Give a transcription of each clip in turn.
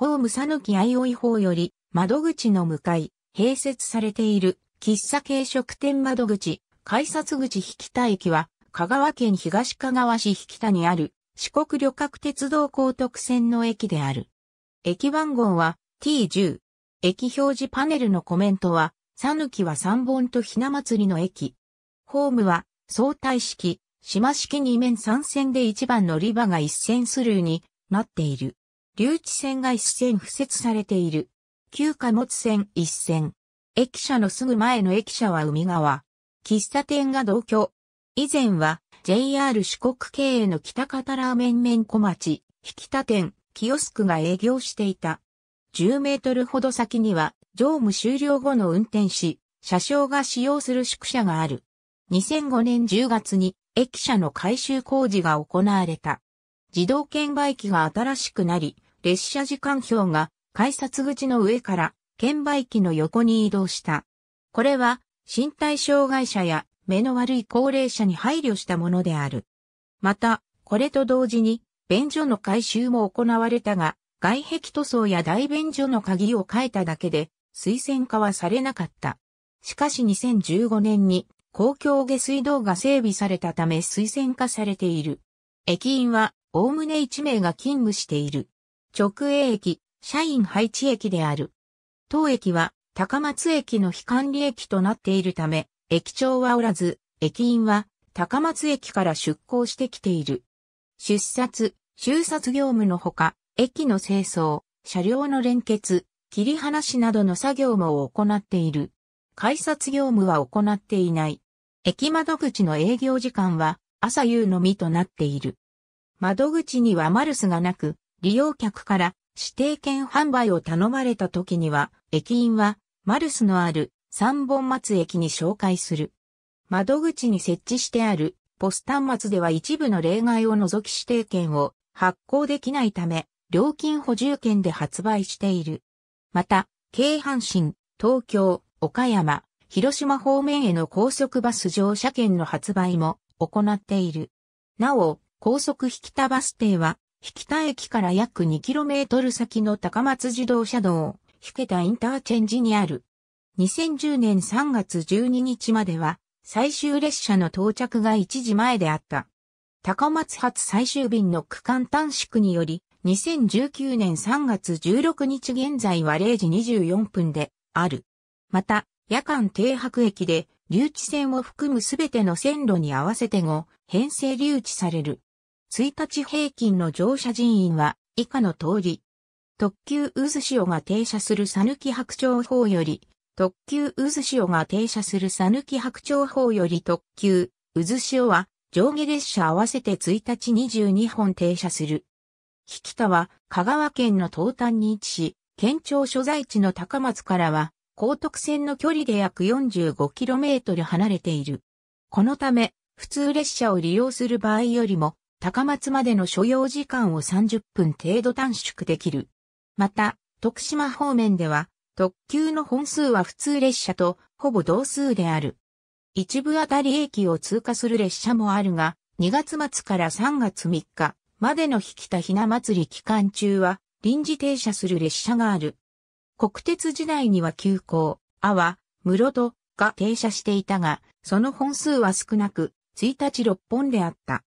ホーム讃岐相生法より、窓口の向かい、併設されている、喫茶軽食店窓口、改札口引田駅は、香川県東香川市引田にある、四国旅客鉄道高徳線の駅である。駅番号は T10。駅表示パネルのコメントは、さぬきは三本とひな祭りの駅。ホームは、相対式、島式二面三線で一番乗り場が一線スルーになっている。留置線が一線付設されている。旧貨物線一線。駅舎のすぐ前の駅舎は海側。喫茶店が同居。以前は JR 四国経営の北方ラーメン麺小町、引田店、キオスクが営業していた。10メートルほど先には乗務終了後の運転士、車掌が使用する宿舎がある。2005年10月に駅舎の改修工事が行われた。自動券売機が新しくなり、列車時間表が改札口の上から券売機の横に移動した。これは身体障害者や目の悪い高齢者に配慮したものである。また、これと同時に便所の改修も行われたが、外壁塗装や大便所の鍵を変えただけで推薦化はされなかった。しかし2015年に公共下水道が整備されたため推薦化されている。駅員は、おおむね1名が勤務している。直営駅、社員配置駅である。当駅は高松駅の非管理駅となっているため、駅長はおらず、駅員は高松駅から出向してきている。出札、収札業務のほか、駅の清掃、車両の連結、切り離しなどの作業も行っている。改札業務は行っていない。駅窓口の営業時間は朝夕のみとなっている。窓口にはマルスがなく、利用客から指定券販売を頼まれた時には、駅員はマルスのある三本松駅に紹介する。窓口に設置してあるポス端末では一部の例外を除き指定券を発行できないため、料金補充券で発売している。また、京阪神、東京、岡山、広島方面への高速バス乗車券の発売も行っている。なお、高速引田バス停は引田駅から約 2km 先の高松自動車道、引田インターチェンジにある。2010年3月12日までは、最終列車の到着が1時前であった。高松発最終便の区間短縮により、2019年3月16日現在は0時24分である。また、夜間停泊駅で、留置線を含むすべての線路に合わせて5、編成留置される。1日平均の乗車人員は以下の通り。特急渦潮が停車するさぬき白鳥法より、特急渦潮が停車するさぬき白鳥法より特急渦潮は上下列車合わせて1日22本停車する。引田は香川県の東端に位置し、県庁所在地の高松からは、高徳線の距離で約 45km 離れている。このため、普通列車を利用する場合よりも、高松までの所要時間を30分程度短縮できる。また、徳島方面では、特急の本数は普通列車とほぼ同数である。一部あたり駅を通過する列車もあるが、2月末から3月3日までの引田ひな祭り期間中は、臨時停車する列車がある。国鉄時代には急行、阿波、室戸が停車していたが、その本数は少なく、1日6本であった。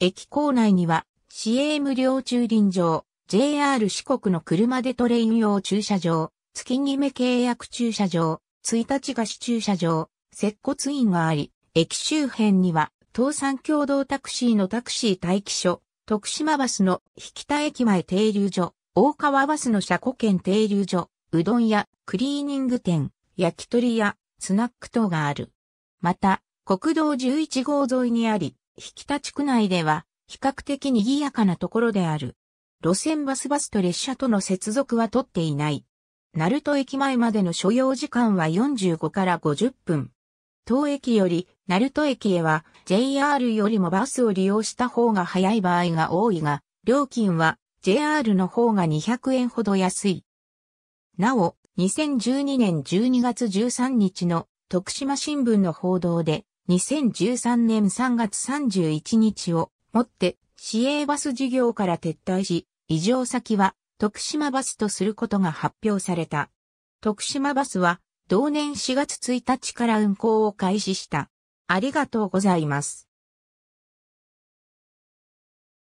駅構内には、市営無料駐輪場、JR 四国の車でトレイン用駐車場、月決め契約駐車場、1日貸し駐車場、接骨院があり、駅周辺には、東山共同タクシーのタクシー待機所、徳島バスの引田駅前停留所、大川バスの車庫圏停留所、うどん屋、クリーニング店、焼き鳥屋、スナック等がある。また、国道11号沿いにあり、引田地区内では、比較的賑やかなところである。路線バスバスと列車との接続は取っていない。鳴門駅前までの所要時間は45から50分。当駅より鳴門駅へは JR よりもバスを利用した方が早い場合が多いが、料金は JR の方が200円ほど安い。なお、2012年12月13日の徳島新聞の報道で、2013年3月31日をもって市営バス事業から撤退し、異常先は徳島バスとすることが発表された。徳島バスは同年4月1日から運行を開始した。ありがとうございます。